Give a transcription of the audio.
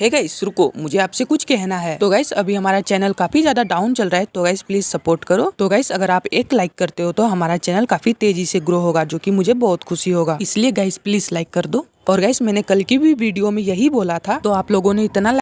हे hey guys रुको मुझे आपसे कुछ कहना है तो गाइस अभी हमारा चैनल काफी ज्यादा डाउन चल रहा है तो गाइस प्लीज सपोर्ट करो तो गाइस अगर आप एक लाइक करते हो तो हमारा चैनल काफी तेजी से ग्रो होगा जो की मुझे बहुत खुशी होगा इसलिए गाइस प्लीज लाइक कर दो और गाइस मैंने कल की भी वीडियो में यही बोला था तो आप लोगों ने इतना